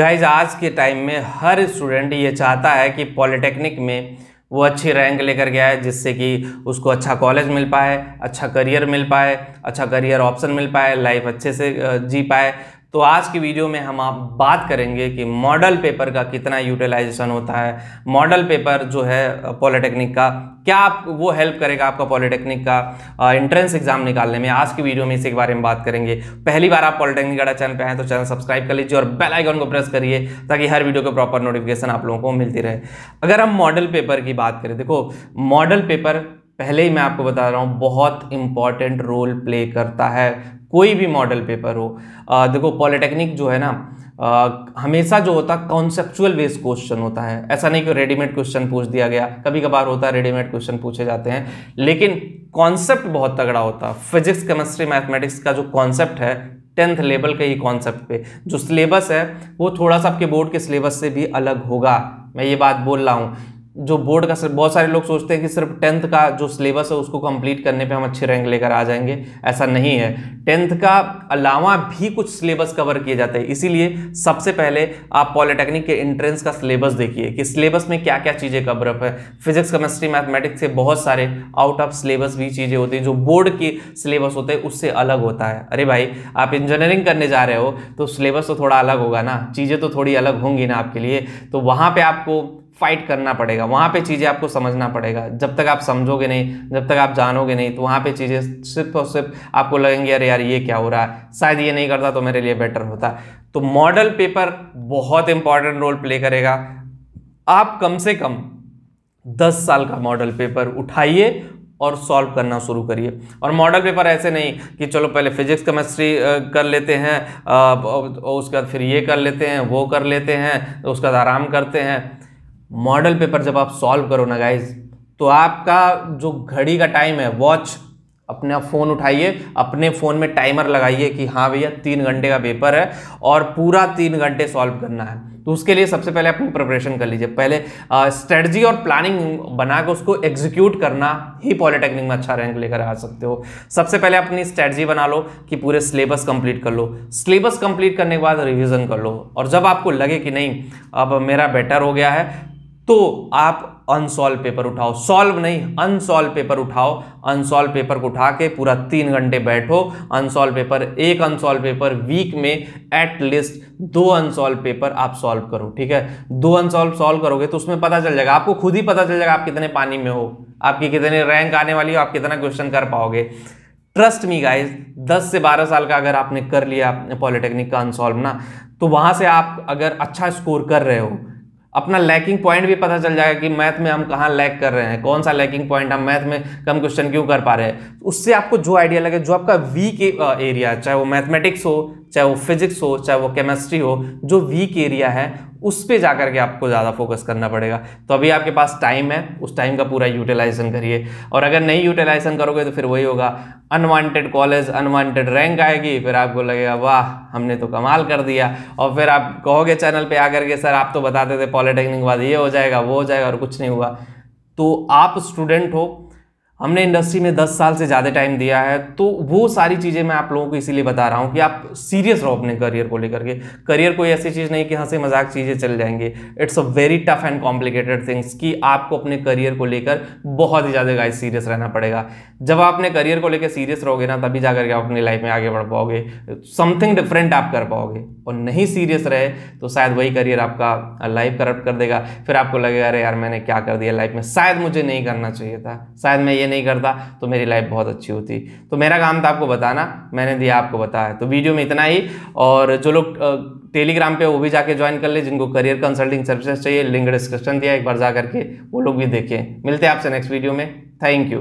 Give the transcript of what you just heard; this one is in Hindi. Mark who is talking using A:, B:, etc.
A: गाइज आज के टाइम में हर स्टूडेंट ये चाहता है कि पॉलिटेक्निक में वो अच्छी रैंक लेकर गया है जिससे कि उसको अच्छा कॉलेज मिल पाए अच्छा करियर मिल पाए अच्छा करियर ऑप्शन मिल पाए लाइफ अच्छे से जी पाए तो आज की वीडियो में हम आप बात करेंगे कि मॉडल पेपर का कितना यूटिलाइजेशन होता है मॉडल पेपर जो है पॉलिटेक्निक का क्या आप वो हेल्प करेगा आपका पॉलिटेक्निक का एंट्रेंस एग्जाम निकालने में आज की वीडियो में इसी के बारे में बात करेंगे पहली बार आप पॉलिटेक्निक का चैनल पे आए तो चैनल सब्सक्राइब कर लीजिए और बेल आइकन को प्रेस करिए ताकि हर वीडियो के प्रॉपर नोटिफिकेशन आप लोगों को मिलती रहे अगर हम मॉडल पेपर की बात करें देखो मॉडल पेपर पहले ही मैं आपको बता रहा हूँ बहुत इंपॉर्टेंट रोल प्ले करता है कोई भी मॉडल पेपर हो आ, देखो पॉलिटेक्निक जो है ना आ, हमेशा जो होता है कॉन्सेप्चुअल बेस्ड क्वेश्चन होता है ऐसा नहीं कि रेडीमेड क्वेश्चन पूछ दिया गया कभी कभार होता है रेडीमेड क्वेश्चन पूछे जाते हैं लेकिन कॉन्सेप्ट बहुत तगड़ा होता है फिजिक्स केमिस्ट्री मैथमेटिक्स का जो कॉन्सेप्ट है टेंथ लेवल के ही कॉन्सेप्ट पे जो सिलेबस है वो थोड़ा सा आपके बोर्ड के सिलेबस से भी अलग होगा मैं ये बात बोल रहा हूँ जो बोर्ड का सिर्फ बहुत सारे लोग सोचते हैं कि सिर्फ टेंथ का जो सिलेबस है उसको कंप्लीट करने पे हम अच्छे रैंक लेकर आ जाएंगे ऐसा नहीं है टेंथ का अलावा भी कुछ सिलेबस कवर किए जाते हैं इसीलिए सबसे पहले आप पॉलिटेक्निक के एंट्रेंस का सिलेबस देखिए कि सिलेबस में क्या क्या चीज़ें कवर अप है फिजिक्स केमिस्ट्री मैथमेटिक्स से बहुत सारे आउट ऑफ सिलेबस भी चीज़ें होती हैं जो बोर्ड के सिलेबस होते हैं उससे अलग होता है अरे भाई आप इंजीनियरिंग करने जा रहे हो तो सिलेबस तो थोड़ा अलग होगा ना चीज़ें तो थोड़ी अलग होंगी ना आपके लिए तो वहाँ पर आपको फाइट करना पड़ेगा वहाँ पे चीज़ें आपको समझना पड़ेगा जब तक आप समझोगे नहीं जब तक आप जानोगे नहीं तो वहाँ पे चीज़ें सिर्फ और सिर्फ आपको लगेंगे अरे यार ये क्या हो रहा है शायद ये नहीं करता तो मेरे लिए बेटर होता तो मॉडल पेपर बहुत इंपॉर्टेंट रोल प्ले करेगा आप कम से कम दस साल का मॉडल पेपर उठाइए और सॉल्व करना शुरू करिए और मॉडल पेपर ऐसे नहीं कि चलो पहले फिजिक्स केमिस्ट्री कर लेते हैं उसके बाद फिर ये कर लेते हैं वो कर लेते हैं उसके बाद आराम करते हैं मॉडल पेपर जब आप सॉल्व करो ना गाइज तो आपका जो घड़ी का टाइम है वॉच अपना फ़ोन उठाइए अपने फ़ोन में टाइमर लगाइए कि हाँ भैया तीन घंटे का पेपर है और पूरा तीन घंटे सॉल्व करना है तो उसके लिए सबसे पहले अपनी प्रिपरेशन कर लीजिए पहले स्ट्रेटजी और प्लानिंग बना के उसको एग्जीक्यूट करना ही पॉलिटेक्निक में अच्छा रैंक लेकर आ सकते हो सबसे पहले अपनी स्ट्रेटजी बना लो कि पूरे सिलेबस कंप्लीट कर लो सिलेबस कंप्लीट करने के बाद रिविज़न कर लो और जब आपको लगे कि नहीं अब मेरा बेटर हो गया है तो आप अनसॉल्व पेपर उठाओ सॉल्व नहीं अनसॉल्व पेपर उठाओ अनसॉल्व पेपर को उठा के पूरा तीन घंटे बैठो अनसॉल्व पेपर एक अनसॉल्व पेपर वीक में एट लिस्ट दो अनसॉल्व पेपर आप सॉल्व करो ठीक है दो अनसॉल्व सॉल्व करोगे तो उसमें पता चल जाएगा आपको खुद ही पता चल जाएगा आप कितने पानी में हो आपकी कितने रैंक आने वाली हो आप कितना क्वेश्चन कर पाओगे ट्रस्ट मी गाइज 10 से 12 साल का अगर आपने कर लिया पॉलिटेक्निक का अनसॉल्व ना तो वहां से आप अगर अच्छा स्कोर कर रहे हो अपना लैकिंग पॉइंट भी पता चल जाएगा कि मैथ में हम कहाँ लैक कर रहे हैं कौन सा लैकिंग पॉइंट हम मैथ में कम क्वेश्चन क्यों कर पा रहे हैं उससे आपको जो आइडिया लगे जो आपका वीक एरिया चाहे वो मैथमेटिक्स हो चाहे वो फिजिक्स हो चाहे वो केमिस्ट्री हो जो वीक एरिया है उस पर जा करके आपको ज़्यादा फोकस करना पड़ेगा तो अभी आपके पास टाइम है उस टाइम का पूरा यूटिलाइजेशन करिए और अगर नहीं यूटिलाइजेशन करोगे तो फिर वही होगा अनवांटेड कॉलेज अनवांटेड रैंक आएगी फिर आपको लगेगा वाह हमने तो कमाल कर दिया और फिर आप कहोगे चैनल पर आकर के सर आप तो बताते थे पॉलिटेक्निक बाद ये हो जाएगा वो हो जाएगा और कुछ नहीं हुआ तो आप स्टूडेंट हो हमने इंडस्ट्री में 10 साल से ज़्यादा टाइम दिया है तो वो सारी चीज़ें मैं आप लोगों को इसीलिए बता रहा हूँ कि आप सीरियस रहो अपने करियर को लेकर के करियर कोई ऐसी चीज़ नहीं कि हंसे मजाक चीज़ें चल जाएंगे it's a very tough and complicated things कि आपको अपने करियर को लेकर बहुत ही ज़्यादा गाइस सीरियस रहना पड़ेगा जब आप अपने करियर को लेकर सीरियस रहोगे ना तभी जा करके आप अपनी लाइफ में आगे बढ़ पाओगे समथिंग डिफरेंट आप कर पाओगे और नहीं सीरियस रहे तो शायद वही करियर आपका लाइफ करप्ट कर देगा फिर आपको लगेगा अरे यार मैंने क्या कर दिया लाइफ में शायद मुझे नहीं करना चाहिए था शायद मैं ये नहीं करता तो मेरी लाइफ बहुत अच्छी होती तो मेरा काम था आपको बताना मैंने दिया आपको बताया तो वीडियो में इतना ही और जो लोग टेलीग्राम पे वो भी जाके ज्वाइन कर ले जिनको करियर कंसल्टिंग सर्विसेज चाहिए लिंक डिस्क्रिप्शन दिया एक बार जा करके वो लोग भी देखें मिलते हैं आपसे नेक्स्ट वीडियो में थैंक यू